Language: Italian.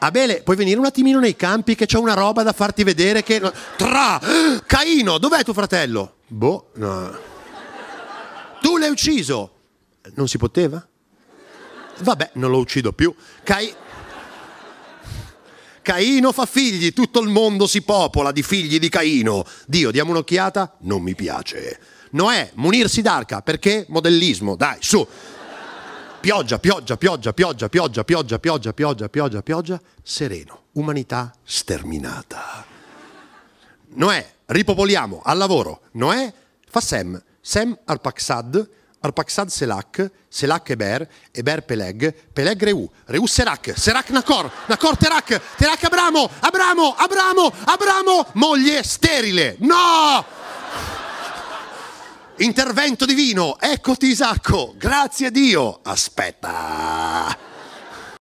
Abele, puoi venire un attimino nei campi che c'è una roba da farti vedere che... Tra! Caino, dov'è tuo fratello? Boh, no. Tu l'hai ucciso. Non si poteva? Vabbè, non lo uccido più. Cai... Caino fa figli, tutto il mondo si popola di figli di Caino. Dio, diamo un'occhiata? Non mi piace. Noè, munirsi d'arca, perché? Modellismo, dai, su. Pioggia, pioggia, pioggia, pioggia, pioggia, pioggia, pioggia, pioggia, pioggia, pioggia, sereno. Umanità sterminata. Noè, ripopoliamo, al lavoro. Noè fa Sem, Sem Arpaxad, Arpaxad Selak, Selak Eber, Eber Peleg, Peleg Reu, Reu Serak, Serak Nakor, Nakor Terak, Terak Abramo, Abramo, Abramo, Abramo, moglie sterile. No! Intervento divino, eccoti Isacco, grazie a Dio. Aspetta.